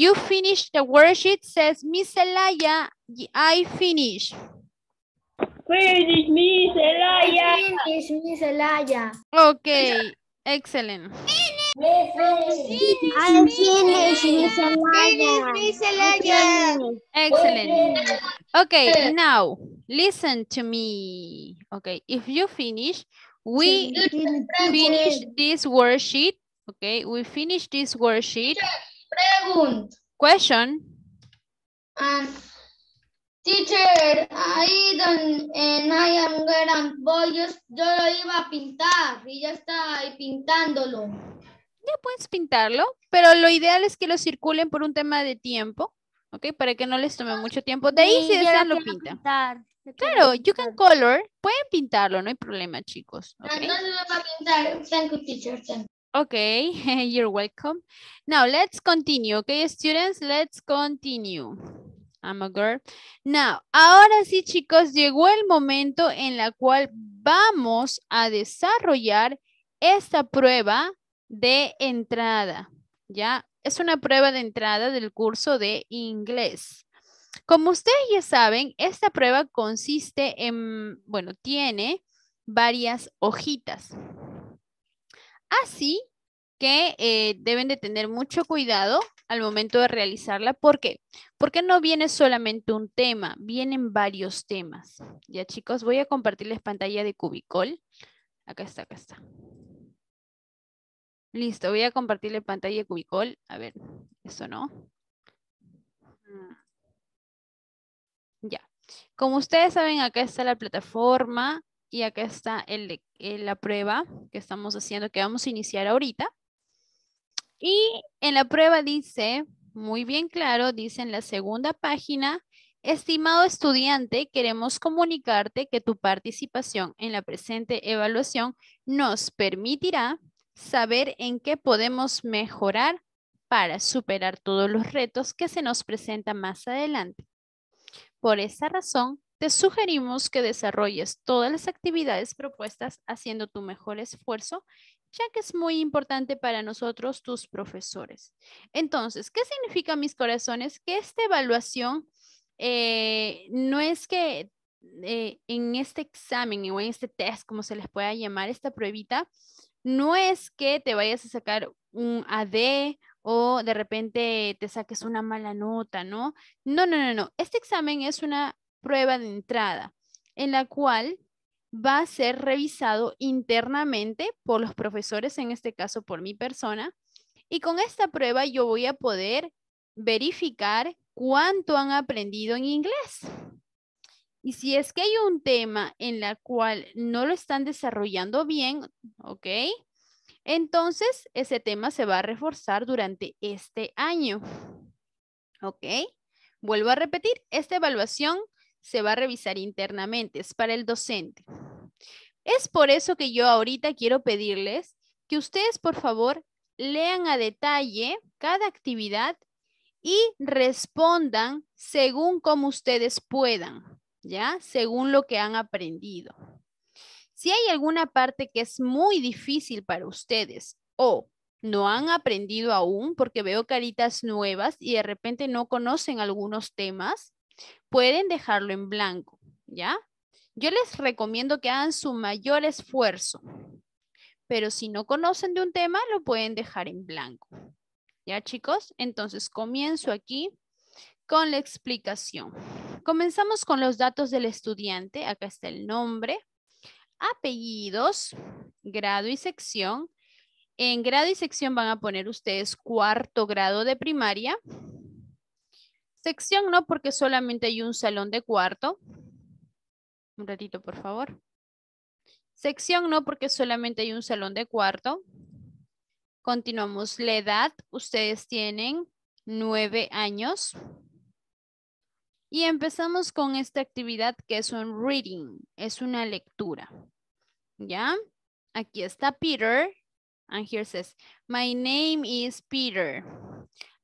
you finish the worksheet, says Miss Elaya, I finish. Finish, Miss Elaya. Finish, Miss Elaya. Okay, excellent. Finish. Miss Excellent. Okay, now listen to me. Okay, if you finish, we finish this worksheet. Okay, we finish this worksheet. pregunta. Question. Ah, teacher, I don't, I am gran boy, yo, lo iba a pintar y ya está ahí pintándolo. Ya puedes pintarlo, pero lo ideal es que lo circulen por un tema de tiempo, ¿ok? Para que no les tome mucho tiempo. De ahí si desean lo pintan. Claro, you can color, pueden pintarlo, no hay problema, chicos. ¿okay? Ah, lo va a pintar, thank you, teacher, Okay, you're welcome. Now let's continue, okay, students, let's continue. I'm a girl. Now, ahora sí, chicos, llegó el momento en la cual vamos a desarrollar esta prueba de entrada, ¿ya? Es una prueba de entrada del curso de inglés. Como ustedes ya saben, esta prueba consiste en, bueno, tiene varias hojitas, Así que eh, deben de tener mucho cuidado al momento de realizarla. ¿Por qué? Porque no viene solamente un tema, vienen varios temas. Ya chicos, voy a compartirles pantalla de Cubicol. Acá está, acá está. Listo, voy a compartirle pantalla de Cubicol. A ver, eso no. Ah. Ya. Como ustedes saben, acá está la plataforma y acá está el, eh, la prueba que estamos haciendo, que vamos a iniciar ahorita. Y en la prueba dice, muy bien claro, dice en la segunda página, estimado estudiante, queremos comunicarte que tu participación en la presente evaluación nos permitirá saber en qué podemos mejorar para superar todos los retos que se nos presentan más adelante. Por esta razón, te sugerimos que desarrolles todas las actividades propuestas haciendo tu mejor esfuerzo, ya que es muy importante para nosotros tus profesores. Entonces, ¿qué significa, mis corazones? Que esta evaluación eh, no es que eh, en este examen o en este test, como se les pueda llamar, esta pruebita, no es que te vayas a sacar un AD o de repente te saques una mala nota, ¿no? No, no, no, no. Este examen es una prueba de entrada, en la cual va a ser revisado internamente por los profesores, en este caso por mi persona, y con esta prueba yo voy a poder verificar cuánto han aprendido en inglés. Y si es que hay un tema en la cual no lo están desarrollando bien, ¿ok? Entonces, ese tema se va a reforzar durante este año. ¿Ok? Vuelvo a repetir, esta evaluación se va a revisar internamente, es para el docente. Es por eso que yo ahorita quiero pedirles que ustedes, por favor, lean a detalle cada actividad y respondan según como ustedes puedan, ¿ya? Según lo que han aprendido. Si hay alguna parte que es muy difícil para ustedes o no han aprendido aún, porque veo caritas nuevas y de repente no conocen algunos temas, Pueden dejarlo en blanco, ¿ya? Yo les recomiendo que hagan su mayor esfuerzo, pero si no conocen de un tema, lo pueden dejar en blanco. ¿Ya, chicos? Entonces, comienzo aquí con la explicación. Comenzamos con los datos del estudiante. Acá está el nombre, apellidos, grado y sección. En grado y sección van a poner ustedes cuarto grado de primaria, Sección no, porque solamente hay un salón de cuarto. Un ratito, por favor. Sección no, porque solamente hay un salón de cuarto. Continuamos. La edad, ustedes tienen nueve años. Y empezamos con esta actividad que es un reading, es una lectura. ¿Ya? Aquí está Peter. And here says, my name is Peter.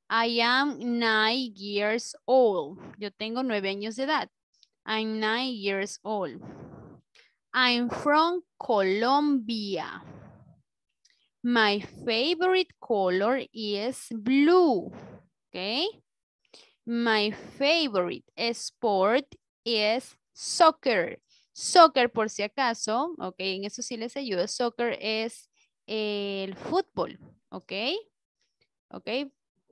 I am nine years old. Yo tengo nueve años de edad. I'm nine years old. I'm from Colombia. My favorite color is blue. Okay. My favorite sport is soccer. Soccer, por si acaso, ok, en eso sí les ayudo. Soccer es el fútbol, ok. Ok,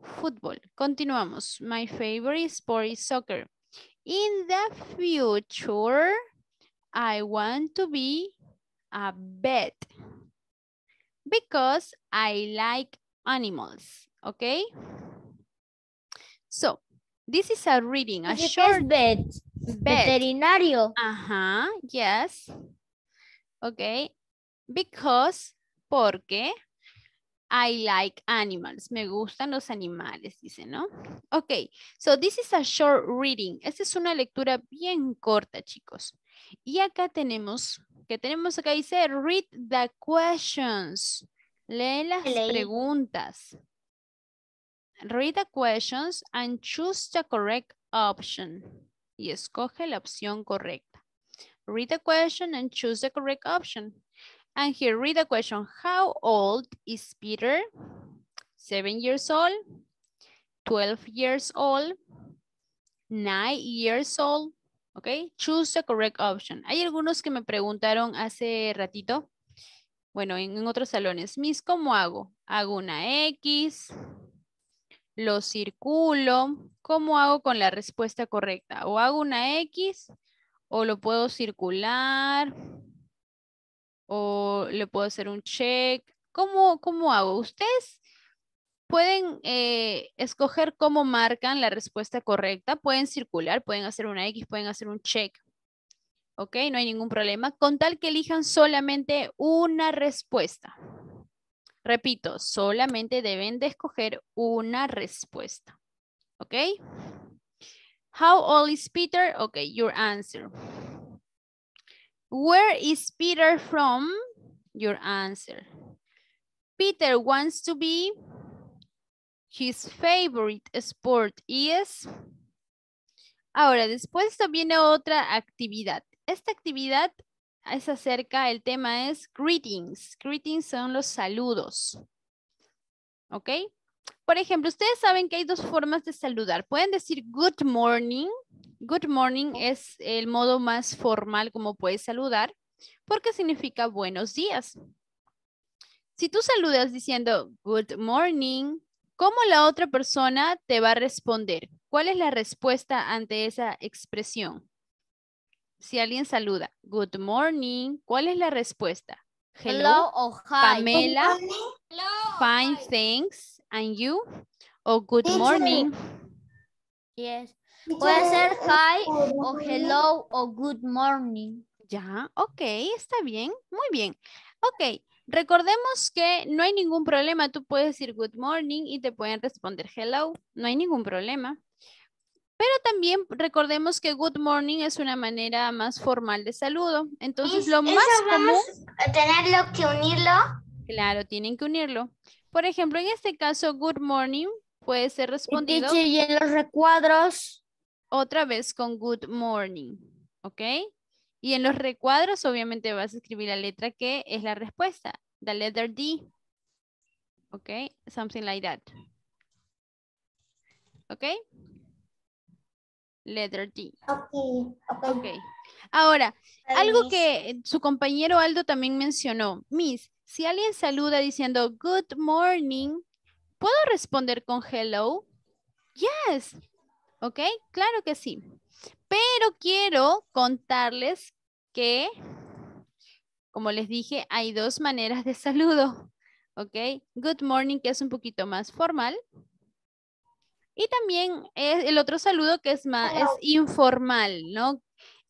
football. Continuamos. My favorite sport is soccer. In the future, I want to be a vet because I like animals, okay? So, this is a reading, a short vet. vet. Veterinario. Uh-huh, yes. Okay, because, porque, I like animals. Me gustan los animales, dice, ¿no? Ok, so this is a short reading. Esta es una lectura bien corta, chicos. Y acá tenemos, que tenemos acá dice, read the questions. Lee las preguntas. Read the questions and choose the correct option. Y escoge la opción correcta. Read the question and choose the correct option. And here, read the question. How old is Peter? Seven years old, 12 years old, nine years old. Okay, choose the correct option. Hay algunos que me preguntaron hace ratito, bueno, en, en otros salones, Miss, ¿cómo hago? Hago una X, lo circulo, ¿cómo hago con la respuesta correcta? O hago una X, o lo puedo circular, o le puedo hacer un check. ¿Cómo, hago? Ustedes pueden eh, escoger cómo marcan la respuesta correcta, pueden circular, pueden hacer una X, pueden hacer un check. ¿Ok? No hay ningún problema. Con tal que elijan solamente una respuesta. Repito, solamente deben de escoger una respuesta. ¿Ok? How old is Peter? Ok, your answer. Where is Peter from? Your answer. Peter wants to be. His favorite sport is. Ahora, después viene otra actividad. Esta actividad es acerca, el tema es greetings. Greetings son los saludos. ¿Ok? Por ejemplo, ustedes saben que hay dos formas de saludar. Pueden decir good morning Good morning oh. es el modo más formal como puedes saludar porque significa buenos días. Si tú saludas diciendo good morning, ¿cómo la otra persona te va a responder? ¿Cuál es la respuesta ante esa expresión? Si alguien saluda good morning, ¿cuál es la respuesta? Hello, o hi. Pamela, fine, thanks, and you, o good morning. Yes. Puede ser hi o hello o good morning. Ya, ok, está bien, muy bien. Ok, recordemos que no hay ningún problema. Tú puedes decir good morning y te pueden responder hello. No hay ningún problema. Pero también recordemos que good morning es una manera más formal de saludo. Entonces, lo más eso vamos A tenerlo que unirlo. Claro, tienen que unirlo. Por ejemplo, en este caso, good morning puede ser respondido. Y en los recuadros. Otra vez con good morning, ¿ok? Y en los recuadros obviamente vas a escribir la letra que es la respuesta, the letter D, ¿ok? Something like that, ¿ok? Letter D. Ok, Ahora, algo que su compañero Aldo también mencionó. Miss, si alguien saluda diciendo good morning, ¿Puedo responder con hello? Yes. ¿Ok? Claro que sí. Pero quiero contarles que, como les dije, hay dos maneras de saludo. ¿Ok? Good morning, que es un poquito más formal. Y también es el otro saludo que es más informal, ¿no?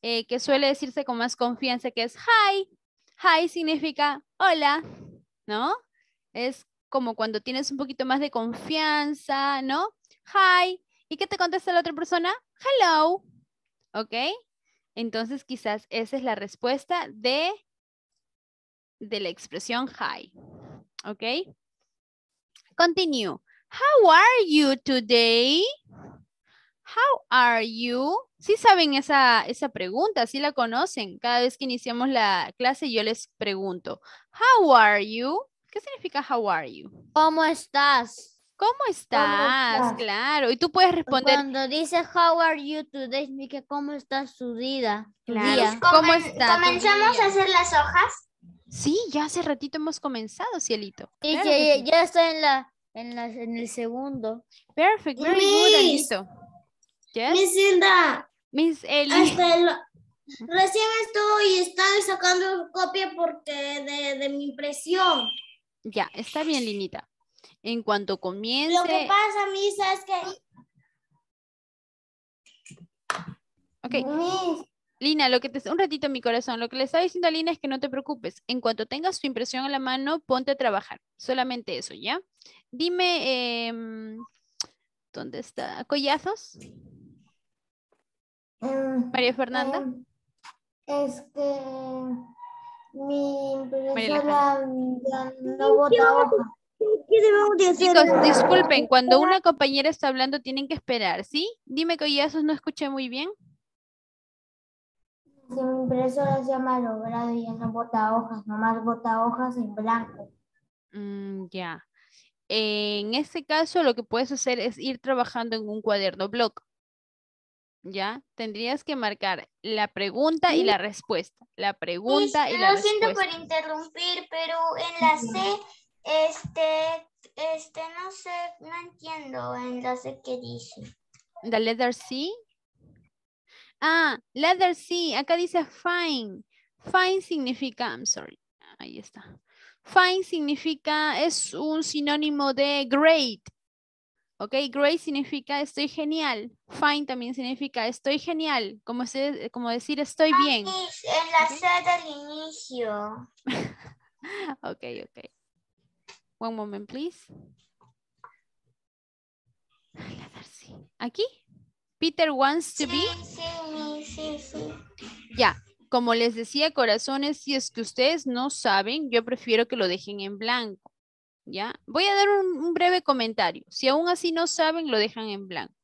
Eh, que suele decirse con más confianza, que es hi. Hi significa hola, ¿no? Es como cuando tienes un poquito más de confianza, ¿no? Hi. ¿Y qué te contesta la otra persona? Hello. ¿Ok? Entonces quizás esa es la respuesta de, de la expresión hi. ¿Ok? Continue. How are you today? How are you? Sí saben esa, esa pregunta, sí la conocen. Cada vez que iniciamos la clase yo les pregunto, How are you? ¿Qué significa how are you? ¿Cómo estás? ¿Cómo estás? Claro. Y tú puedes responder. Cuando dice how are you today, significa cómo está su vida. Claro. ¿Cómo, está? ¿Comenzamos a hacer las hojas? Sí, ya hace ratito hemos comenzado, cielito. Y ya, sí. estoy en la, en en el segundo. Perfect, Muy Miss, good, Yes. Miss Hilda. Miss Eli. Hasta el, recién estoy, sacando copia porque de, de mi impresión. Ya, está bien, Linita. En cuanto comience... Lo que pasa, Misa, es que... Ok. Lina, lo que te... un ratito mi corazón, lo que le estaba diciendo a Lina es que no te preocupes. En cuanto tengas tu impresión en la mano, ponte a trabajar. Solamente eso, ¿ya? Dime, em, ¿dónde está? ¿Collazos? Mm, María Fernanda. Em, este mi impresora no bota hojas. ¿Qué debemos Chicos, disculpen, cuando una compañera está hablando tienen que esperar, ¿sí? Dime que ya no escuché muy bien. mi impresora se llama logrado y ya no bota hojas, nomás bota hojas en blanco. Mm, ya. En ese caso, lo que puedes hacer es ir trabajando en un cuaderno blog. ¿ya? Tendrías que marcar la pregunta y la respuesta. La pues, pregunta y la respuesta. Lo siento por interrumpir, pero en la C, este, este, no sé, no entiendo en la C qué dice. ¿La letter C? Ah, letter C, acá dice fine. Fine significa, I'm sorry, ahí está. Fine significa, es un sinónimo de great. ¿ok? Great significa estoy genial. Fine también significa estoy genial. Como, como decir estoy bien. En la inicio. ok, ok. One moment, please. ¿Aquí? Peter wants to be. Sí, sí, sí, ya, como les decía, corazones, si es que ustedes no saben, yo prefiero que lo dejen en blanco. Voy a dar un, breve comentario. Si aún así no saben, lo dejan en blanco.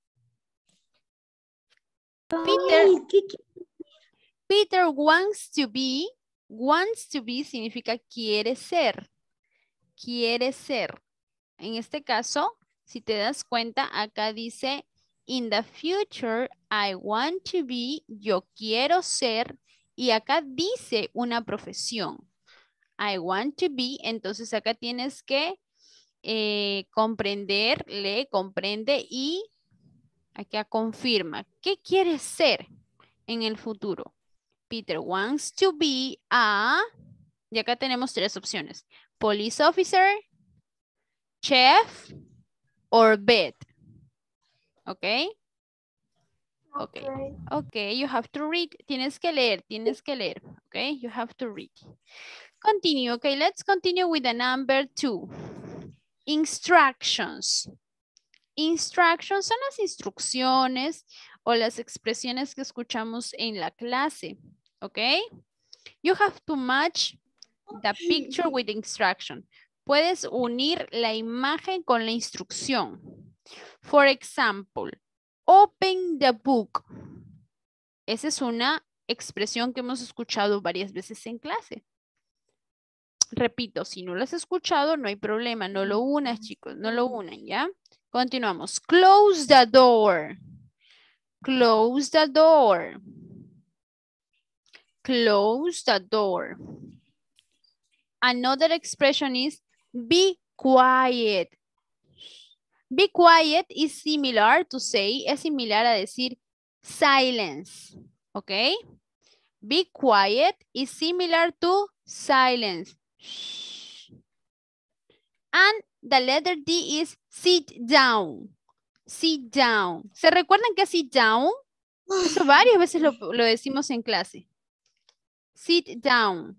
Peter wants to be, wants to be significa quiere ser, quiere ser. En este caso, si te das cuenta, acá dice, in the future, I want to be, yo quiero ser, y acá dice una profesión. I want to be. Entonces acá tienes que eh, comprender, le comprende y acá confirma. ¿Qué quieres ser en el futuro? Peter wants to be a... Y acá tenemos tres opciones. Police officer, chef or bed. ¿Ok? Ok, Okay, you have to read. Tienes que leer, tienes que leer. Ok, you have to read continue. Okay, let's continue with the number two. Instructions. Instructions son las instrucciones o las expresiones que escuchamos en la clase. Okay. You have to match the picture with instruction. Puedes unir la imagen con la instrucción. For example, open the book. Esa es una expresión que hemos escuchado varias veces en clase. Repito, si no lo has escuchado, no hay problema, no lo unas, chicos, no lo unan, ¿ya? Continuamos. Close the door. Close the door. Close the door. Another expression is be quiet. Be quiet is similar to say, es similar a decir silence, ¿ok? Be quiet is similar to silence. And the letter D is sit down. Sit down. ¿Se recuerdan que sit down? Eso varias veces lo, decimos en clase. Sit down.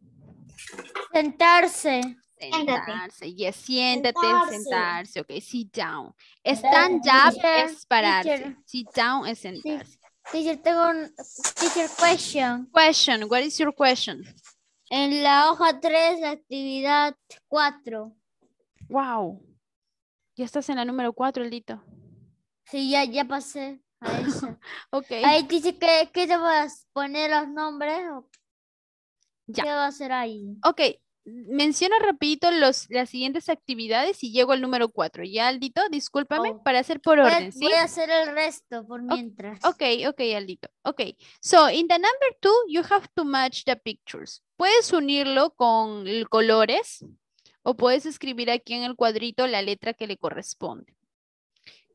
Sentarse. Sentarse. Yes, siéntate, sentarse. Ok, sit down. Stand up es pararse. Sit down es sentarse. Teacher, tengo question. Question, what is your question? En la hoja 3, actividad 4. ¡Wow! Ya estás en la número 4, Elito. Sí, ya, ya pasé a eso. Ok. Ahí dice que, te vas a poner los nombres ya. qué va a hacer ahí. Ok, Menciono rapidito los, las siguientes actividades y llego al número 4. Ya, Aldito, discúlpame para hacer por orden. Voy a hacer el resto por mientras. Ok, ok, Aldito. Ok, so in the number 2, you have to match the pictures. Puedes unirlo con colores o puedes escribir aquí en el cuadrito la letra que le corresponde.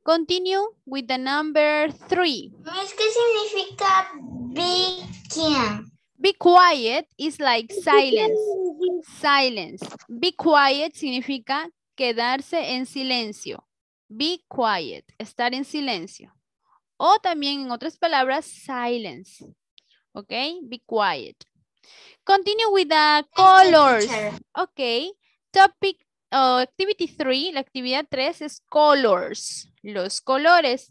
Continue with the number 3. ¿Qué significa bikini? Be quiet is like silence. Silence. Be quiet significa quedarse en silencio. Be quiet, estar en silencio. O también, en otras palabras, silence. ¿Ok? Be quiet. Continue with the colors. Ok. Topic oh, activity 3, la actividad 3 es colors. Los colores.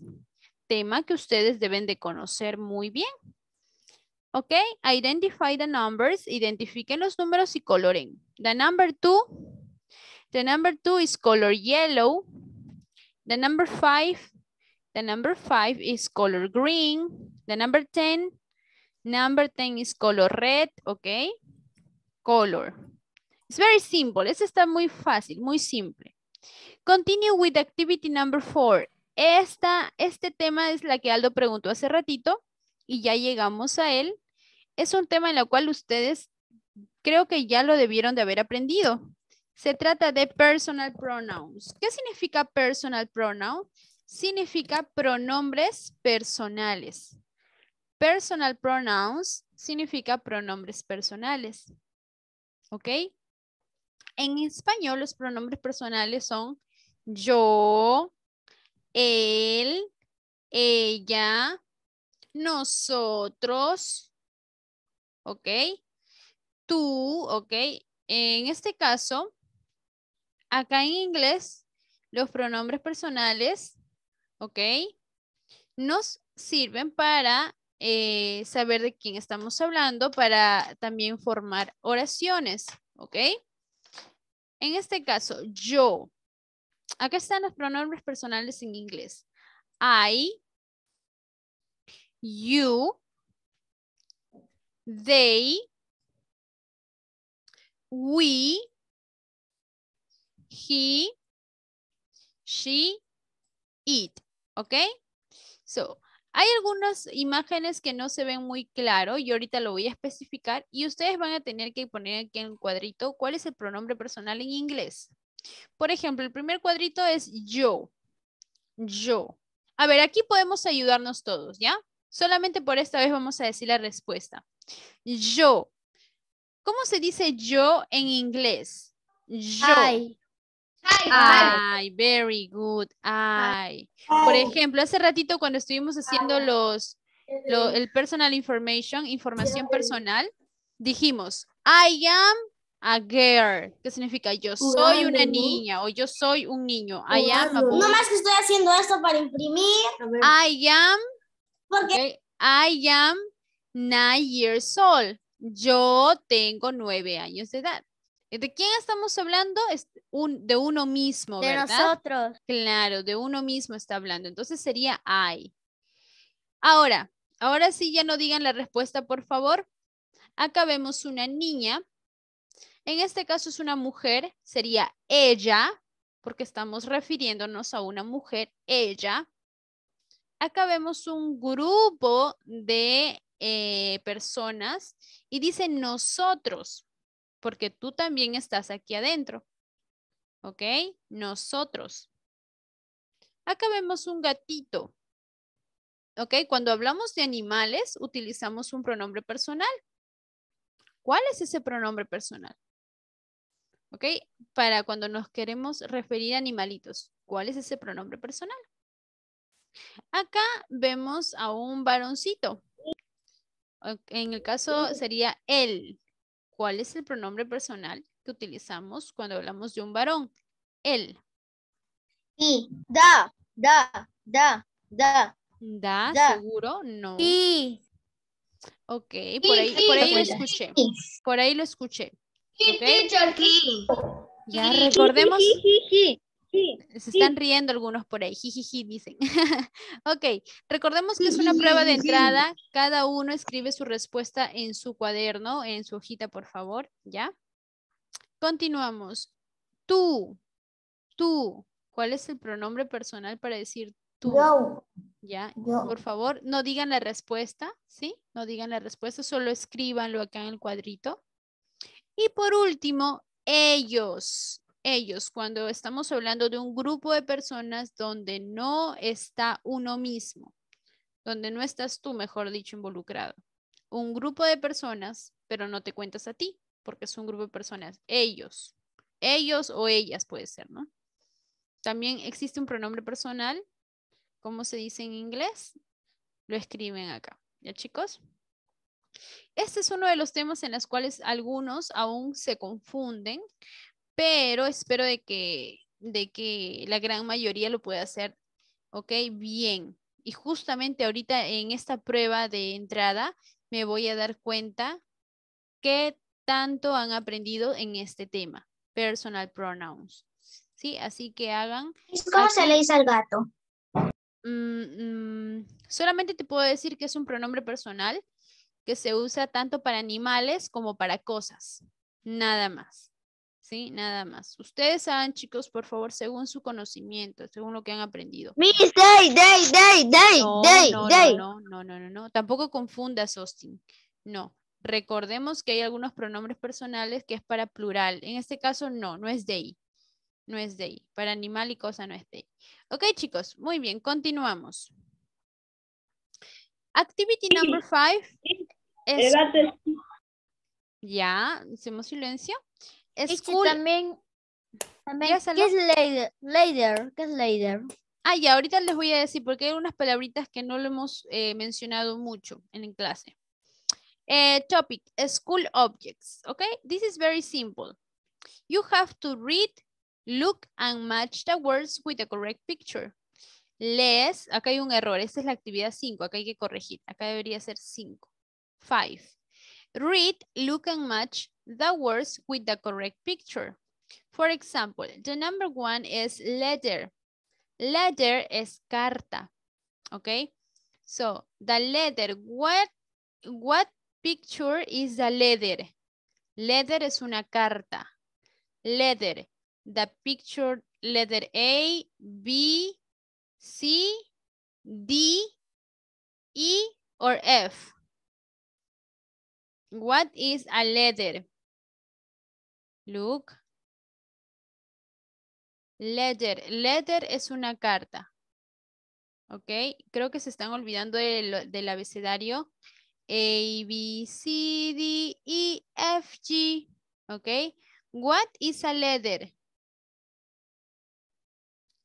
Tema que ustedes deben de conocer muy bien. Ok, identify the numbers. Identifiquen los números y coloren. The number two. The number two is color yellow. The number five. The number five is color green. The number ten, Number ten is color red. Ok. Color. It's very simple. Eso está muy fácil, muy simple. Continue with activity number four. este tema es la que Aldo preguntó hace ratito y ya llegamos a él es un tema en el cual ustedes creo que ya lo debieron de haber aprendido. Se trata de personal pronouns. ¿Qué significa personal pronoun? Significa pronombres personales. Personal pronouns significa pronombres personales. ¿Ok? En español los pronombres personales son yo, él, ella, nosotros, ¿ok? Tú, ¿ok? En este caso, acá en inglés, los pronombres personales, ¿ok? Nos sirven para eh, saber de quién estamos hablando, para también formar oraciones, ¿ok? En este caso, yo. Acá están los pronombres personales en inglés. I, you, they, we, he, she, it. ¿Ok? So, hay algunas imágenes que no se ven muy claro y ahorita lo voy a especificar y ustedes van a tener que poner aquí en el cuadrito cuál es el pronombre personal en inglés. Por ejemplo, el primer cuadrito es yo. Yo. A ver, aquí podemos ayudarnos todos, ¿ya? Solamente por esta vez vamos a decir la respuesta. Yo. ¿Cómo se dice yo en inglés? Yo. I. I, very good. I. Por ejemplo, hace ratito cuando estuvimos haciendo los, el personal information, información personal, dijimos, I am a girl, que significa yo soy una niña o yo soy un niño. I am a No más que estoy haciendo esto para imprimir. I am. Porque. I am nine years old. Yo tengo nueve años de edad. ¿De quién estamos hablando? Es de uno mismo, ¿verdad? De nosotros. Claro, de uno mismo está hablando. Entonces sería I. Ahora, ahora sí ya no digan la respuesta, por favor. Acá vemos una niña. En este caso es una mujer, sería ella, porque estamos refiriéndonos a una mujer, ella. Acá vemos un grupo de eh, personas y dice nosotros, porque tú también estás aquí adentro. ¿Ok? Nosotros. Acá vemos un gatito. ¿Ok? Cuando hablamos de animales, utilizamos un pronombre personal. ¿Cuál es ese pronombre personal? ¿Ok? Para cuando nos queremos referir a animalitos, ¿cuál es ese pronombre personal? Acá vemos a un varoncito. En el caso sería él. ¿Cuál es el pronombre personal que utilizamos cuando hablamos de un varón? Él. Y, da, da, da, da. Da, seguro, no. Y. Ok, por ahí, lo escuché. Por ahí lo escuché. Ya recordemos. Se están riendo algunos por ahí, dicen. ok, recordemos que es una prueba de entrada. Cada uno escribe su respuesta en su cuaderno, en su hojita, por favor, ¿ya? Continuamos. Tú, tú, ¿cuál es el pronombre personal para decir tú? ¿Ya? Por favor, no digan la respuesta, ¿sí? No digan la respuesta, solo escríbanlo acá en el cuadrito. Y por último, ellos ellos, cuando estamos hablando de un grupo de personas donde no está uno mismo, donde no estás tú, mejor dicho, involucrado. Un grupo de personas, pero no te cuentas a ti, porque es un grupo de personas, ellos, ellos o ellas puede ser, ¿no? También existe un pronombre personal, ¿cómo se dice en inglés? Lo escriben acá, ¿ya chicos? Este es uno de los temas en los cuales algunos aún se confunden pero espero de que, la gran mayoría lo pueda hacer, ¿ok? Bien. Y justamente ahorita en esta prueba de entrada me voy a dar cuenta qué tanto han aprendido en este tema, personal pronouns. ¿Sí? Así que hagan... ¿Cómo se le dice al gato? Mm, mm, solamente te puedo decir que es un pronombre personal que se usa tanto para animales como para cosas. Nada más. ¿sí? Nada más. Ustedes saben chicos, por favor, según su conocimiento, según lo que han aprendido. day, day, day, day, no, day, no, day. No, no, no, no, Tampoco confundas, Austin. No. Recordemos que hay algunos pronombres personales que es para plural. En este caso, no, no es day. No es day. Para animal y cosa no es day. Ok, chicos, muy bien, continuamos. Activity number five. Ya, hacemos silencio también, ¿qué es later? ¿Qué es Ah, ya, ahorita les voy a decir porque hay unas palabritas que no lo hemos eh, mencionado mucho en clase. Eh, topic, school objects. ok this is very simple. You have to read, look, and match the words with the correct picture. Lees, acá hay un error, esta es la actividad 5, acá hay que corregir, acá debería ser 5. 5. Read, look, and match the words with the correct picture. For example, the number one is letter. Letter is carta, okay? So the letter, what, what picture is the letter? Letter is una carta. Letter, the picture letter A, B, C, D, E, or F. What is a letter? Look. Letter. Letter es una carta. ¿Ok? Creo que se están olvidando del, abecedario. A, B, C, D, E, F, G. ¿Ok? What is a letter?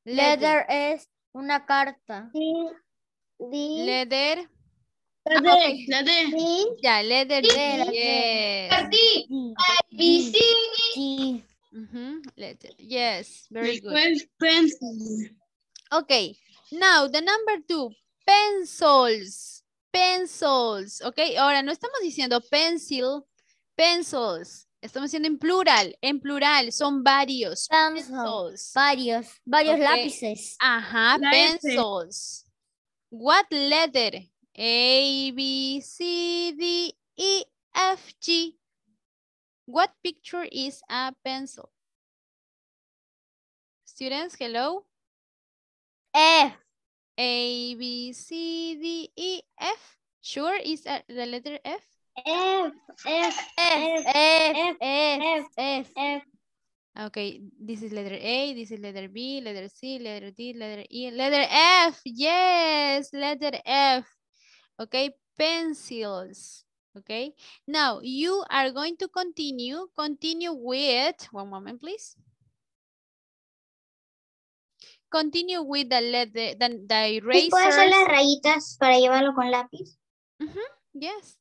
Letter, es una carta. D, Letter. Ah, ya, letter D. Mm, yes. Mm, mm, yes, very good. Pues, okay, now the number two, pencils. Pencils, okay. Ahora no estamos diciendo pencil, pencils. Estamos diciendo en plural, en plural, son varios. Pencils. Varios, varios lápices. Ajá, pencils. What letter A, B, C, D, E, F, G. What picture is a pencil? Students, hello? F. A, B, C, D, E, F. Sure, is the letter F? F, F, F, F, F, F, F. F. Okay, this is letter A, this is letter B, letter C, letter D, letter E, letter F. Yes, letter F okay? Pencils, okay? Now, you are going to continue, continue with, one moment please. Continue with the, lead. the, the erasers. ¿Sí hacer las rayitas para llevarlo con lápiz? Uh mm-hmm, -huh. Yes.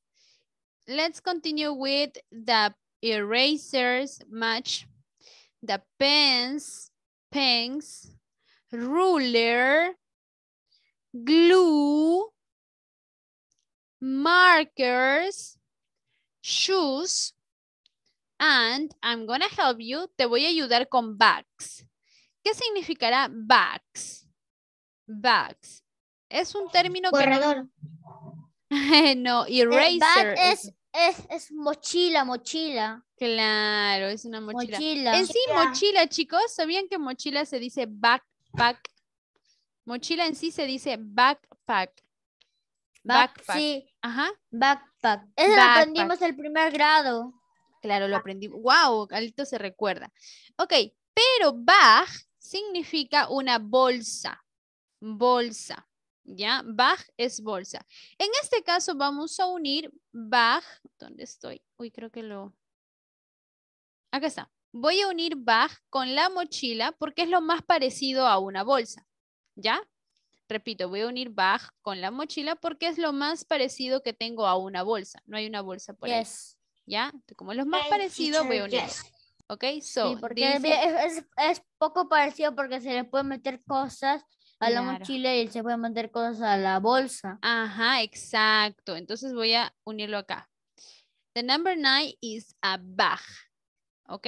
Let's continue with the erasers match, the pens, pens, ruler, glue, markers, shoes, and I'm gonna help you, te voy a ayudar con bags. ¿Qué significará bags? Bags. Es un término Corredor. no, eraser. Eh, es, mochila, mochila. Claro, es una mochila. mochila. En sí, mochila, chicos, ¿sabían que mochila se dice backpack? Mochila en sí se dice backpack. Backpack. Ajá. Backpack. Eso lo aprendimos el primer grado. Claro, lo aprendí. ¡Wow! Alito se recuerda. Ok, pero bag significa una bolsa. Bolsa. ¿Ya? Bag es bolsa. En este caso vamos a unir bag. ¿Dónde estoy? Uy, creo que lo... Acá está. Voy a unir bag con la mochila porque es lo más parecido a una bolsa. ¿Ya? repito, voy a unir bag con la mochila porque es lo más parecido que tengo a una bolsa. No hay una bolsa por eso. ahí. ¿Ya? Como lo más parecido, voy a unir. Ok, so. porque es, poco parecido porque se le puede meter cosas a la mochila y se puede meter cosas a la bolsa. Ajá, exacto. Entonces voy a unirlo acá. The number nine is a bag. ¿Ok?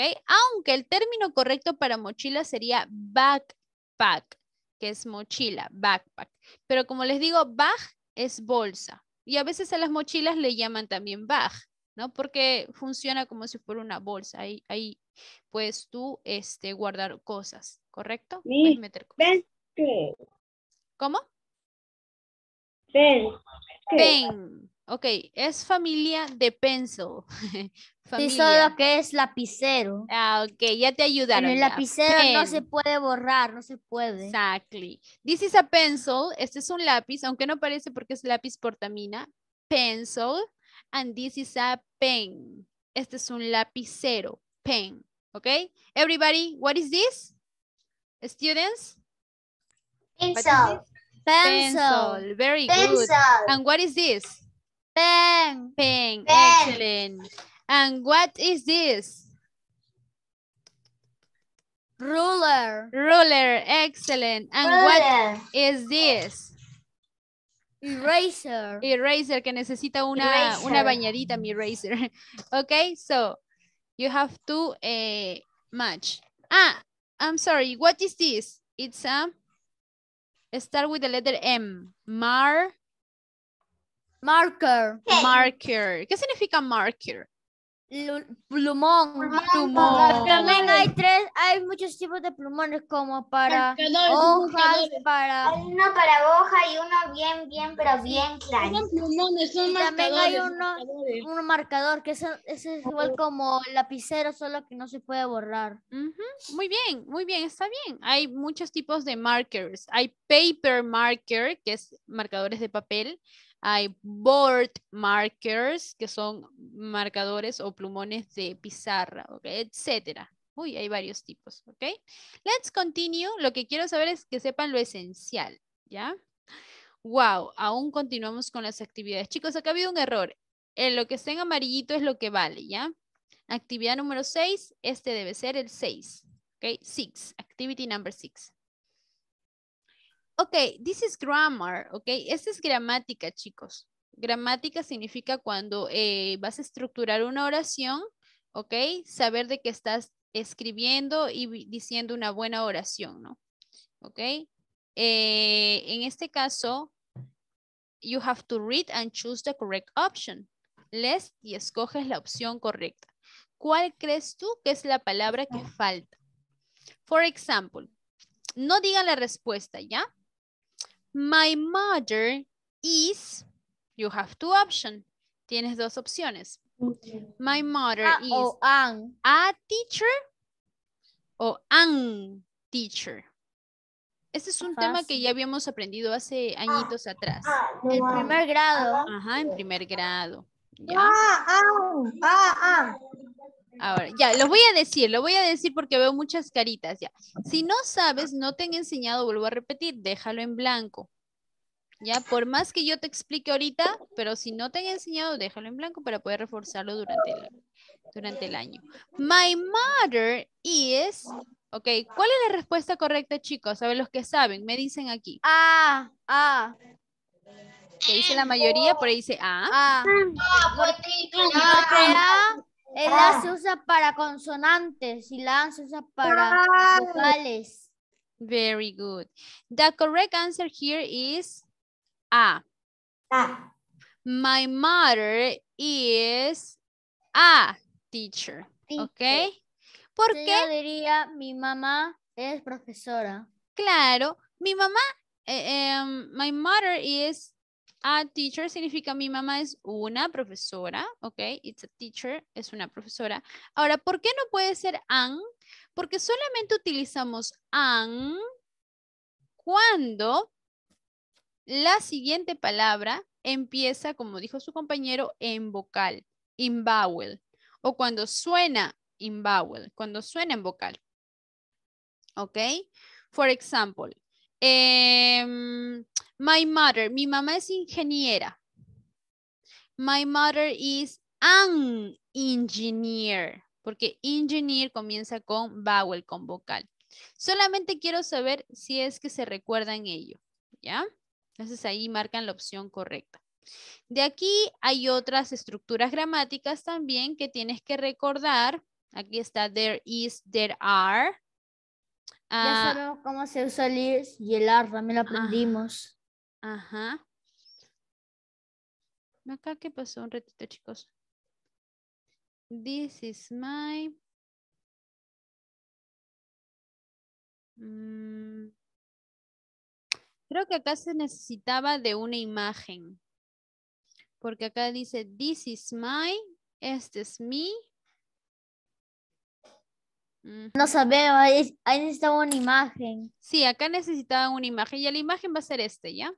Aunque el término correcto para mochila sería backpack que es mochila, backpack. Pero como les digo, bag es bolsa. Y a veces a las mochilas le llaman también bag, ¿no? Porque funciona como si fuera una bolsa. Ahí, ahí puedes tú este, guardar cosas, ¿correcto? Puedes meter cosas. ¿Cómo? Ven, BEN. Ok, es familia de pencil. familia. solo que es lapicero. Ah, ok, ya te ayudaron. En el lapicero no se puede borrar, no se puede. Exactly. This is a pencil. Este es un lápiz, aunque no parece porque es lápiz portamina. Pencil. And this is a pen. Este es un lapicero. Pen. Ok. Everybody, what is this? Students? Pencil. Pencil. Very Very pencil. good. And what is this? Pen. Pen. ¡Excelente! Excellent. And what is this? Ruler. Ruler. Excellent. And what is this? Eraser. Eraser, que necesita una, una bañadita, mi eraser. okay, so you have to eh, match. Ah, I'm sorry. What is this? It's a, start with the letter M. Mar. Marker. ¿Qué? Marker. ¿Qué significa marker? Plumón. Plumón. También hay tres, hay muchos tipos de plumones como para hojas, para... Hay uno para hoja y uno bien, bien, pero bien claro. plumones, También hay uno, un marcador que es, igual como lapicero, solo que no se puede borrar. Muy bien, muy bien, está bien. Hay muchos tipos de markers. Hay paper marker, que es marcadores de papel. Hay board markers, que son marcadores o plumones de pizarra, okay, etcétera. Uy, hay varios tipos, ¿ok? Let's continue. Lo que quiero saber es que sepan lo esencial, ¿ya? Wow, aún continuamos con las actividades. Chicos, acá ha habido un error. En lo que está en amarillito es lo que vale, ¿ya? Actividad número 6, este debe ser el 6, ¿ok? 6, activity number 6 ok, this is grammar, ok, esta es gramática, chicos. Gramática significa cuando eh, vas a estructurar una oración, ok, saber de qué estás escribiendo y diciendo una buena oración, ¿no? Ok, eh, en este caso, you have to read and choose the correct option. les y escoges la opción correcta. ¿Cuál crees tú que es la palabra que falta? Por example, no digan la respuesta, ¿ya? My mother is, you have two options. Tienes dos opciones. My mother ah, is a teacher o an teacher. Este es un tema que ya habíamos aprendido hace añitos ah, atrás. Ah, en primer grado. Ajá, en primer grado. Ah, ah, ah, Ahora, ya, lo voy a decir, lo voy a decir porque veo muchas caritas, ya. Si no sabes, no te han enseñado, vuelvo a repetir, déjalo en blanco. Ya, por más que yo te explique ahorita, pero si no te han enseñado, déjalo en blanco para poder reforzarlo durante el, durante el año. My mother is... Ok, ¿cuál es la respuesta correcta, chicos? A ver, los que saben, me dicen aquí. Ah, ah. Que dice la mayoría, por ahí dice ah. Ah, ah. El A ah. se usa para consonantes y la se usa para vocales. Very good. The correct answer here is A. A. My mother is a teacher. ¿Ok? ¿Por Yo diría, mi mamá es profesora. Claro, mi mamá, eh, em, my mother is a teacher significa mi mamá es una profesora, ¿ok? It's a teacher, es una profesora. Ahora, ¿por qué no puede ser an? Porque solamente utilizamos an cuando la siguiente palabra empieza, como dijo su compañero, en vocal, in vowel, o cuando suena in vowel, cuando suena en vocal. ¿Ok? For example, eh, My mother, mi mamá es ingeniera. My mother is an engineer, porque engineer comienza con vowel, con vocal. Solamente quiero saber si es que se recuerdan ello, ¿ya? Entonces ahí marcan la opción correcta. De aquí hay otras estructuras gramáticas también que tienes que recordar. Aquí está there is, there are. ya ah, sabemos cómo se usa y el ar, también lo aprendimos. Ajá. Acá, ¿qué pasó? Un ratito, chicos. This is my... Mm, creo que acá se necesitaba de una imagen. Porque acá dice, this is my, este es mi. No sabemos, ahí necesitaba una imagen. Sí, acá necesitaba una imagen. Y la imagen va a ser este, ¿ya?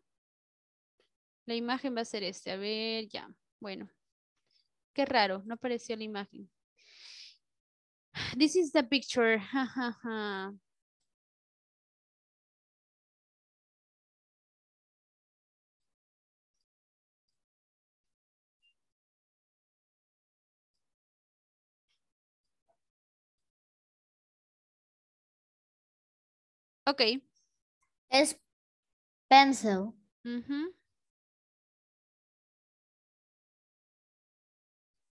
La imagen va a ser este. A ver, ya. Bueno. Qué raro, no apareció la imagen. This is the picture. Ja, ja, Es pencil. mhm.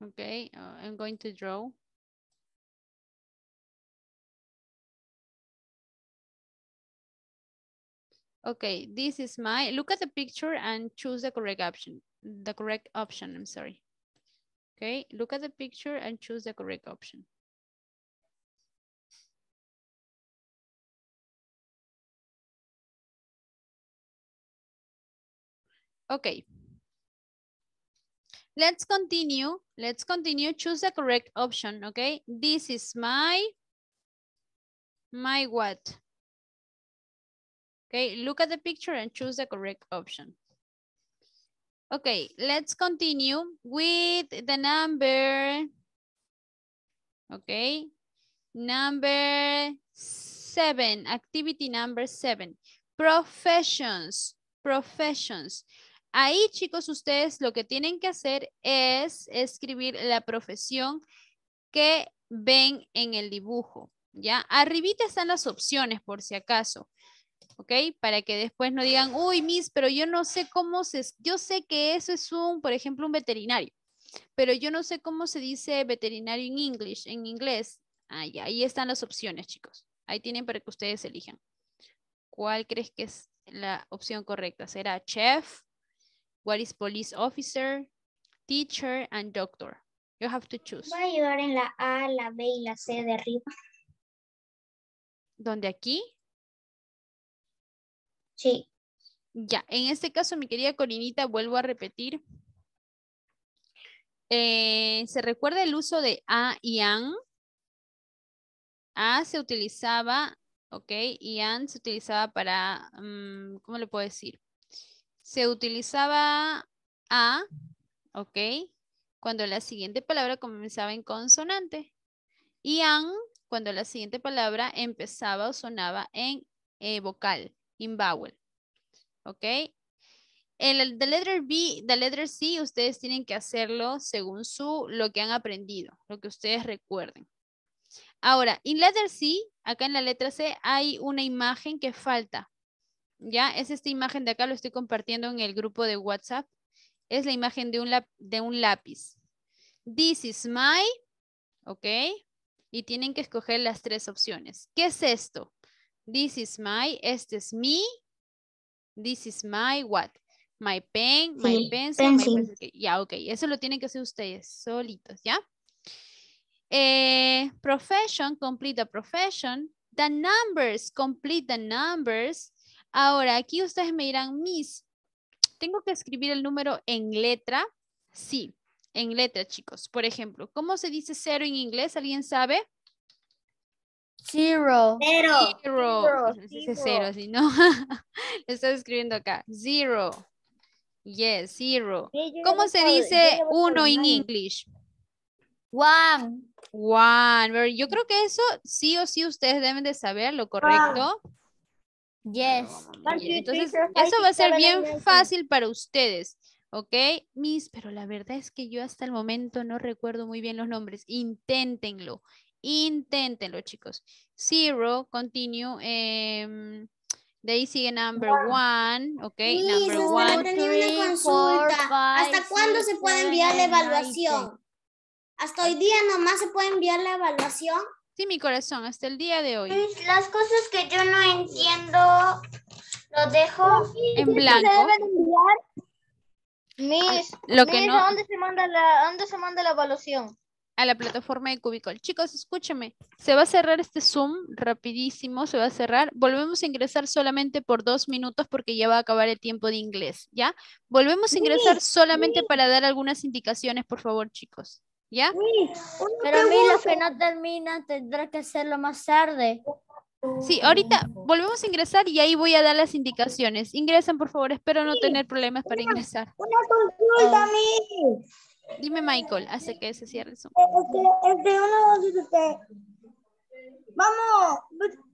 Okay, uh, I'm going to draw. Okay, this is my, look at the picture and choose the correct option, the correct option, I'm sorry. Okay, look at the picture and choose the correct option. Okay, Let's continue. Let's continue. Choose the correct option, okay? This is my, my what? Okay, look at the picture and choose the correct option. Okay, let's continue with the number, okay? Number seven, activity number seven. Professions, professions. Ahí, chicos, ustedes lo que tienen que hacer es escribir la profesión que ven en el dibujo. ¿Ya? Arribita están las opciones, por si acaso. ¿ok? Para que después no digan, uy, Miss, pero yo no sé cómo se, yo sé que eso es un, por ejemplo, un veterinario, pero yo no sé cómo se dice veterinario en en inglés. Ahí, ahí están las opciones, chicos. Ahí tienen para que ustedes elijan. ¿Cuál crees que es la opción correcta? ¿Será chef? What is police officer, teacher, and doctor? You have to choose. Voy a ayudar en la A, la B y la C de arriba. ¿Dónde aquí? Sí. Ya, en este caso, mi querida Corinita, vuelvo a repetir. Eh, ¿Se recuerda el uso de a y an? A se utilizaba, ok, y an se utilizaba para, mm, ¿cómo le puedo decir? se utilizaba a, ¿ok? Cuando la siguiente palabra comenzaba en consonante. Y an, cuando la siguiente palabra empezaba o sonaba en eh, vocal, in vowel. ¿Ok? El, the letter B, la letter C, ustedes tienen que hacerlo según su, lo que han aprendido, lo que ustedes recuerden. Ahora, in letter C, acá en la letra C, hay una imagen que falta. Ya, es esta imagen de acá, lo estoy compartiendo en el grupo de WhatsApp. Es la imagen de un, lápiz. This is my, ¿ok? Y tienen que escoger las tres opciones. ¿Qué es esto? This is my, este es mi, this is my what? My pen, my pencil, Ya, ok. Eso lo tienen que hacer ustedes solitos, ¿ya? Eh, profession, complete the profession. The numbers, complete the numbers. Ahora, aquí ustedes me dirán, Miss, ¿tengo que escribir el número en letra? Sí, en letra, chicos. Por ejemplo, ¿cómo se dice cero en inglés? ¿Alguien sabe? Zero. Zero. Zero. Zero. dice cero, si ¿no? Lo estoy escribiendo acá. Zero. Yes, zero. ¿Cómo se dice uno en inglés? One. One. Yo creo que eso sí o sí ustedes deben de saber lo correcto. Yes. Entonces, eso va a ser bien fácil para ustedes. ¿Ok? Miss, pero la verdad es que yo hasta el momento no recuerdo muy bien los nombres. Inténtenlo. Inténtenlo, chicos. Zero, continue. Em, de ahí sigue number one, ok, number one, ¿Hasta cuándo se puede enviar la evaluación? ¿Hasta hoy día nomás se puede enviar la evaluación? Sí, mi corazón, hasta el día de hoy. Pues, las cosas que yo no entiendo, lo dejo en blanco. Se dónde se manda la, dónde se manda la evaluación? A la plataforma de Cubicol. Chicos, escúchame, se va a cerrar este Zoom rapidísimo, se va a cerrar. Volvemos a ingresar solamente por dos minutos porque ya va a acabar el tiempo de inglés, ¿ya? Volvemos a ingresar solamente para dar algunas indicaciones, por favor, chicos. ¿Ya? pero a mí los que no termina tendrá que hacerlo más tarde. Sí, ahorita volvemos a ingresar y ahí voy a dar las indicaciones. Ingresen, por favor, espero no tener problemas para ingresar. Una consulta, ah. mí. Dime, Michael, hace que se cierre el este, este, uno, Vamos,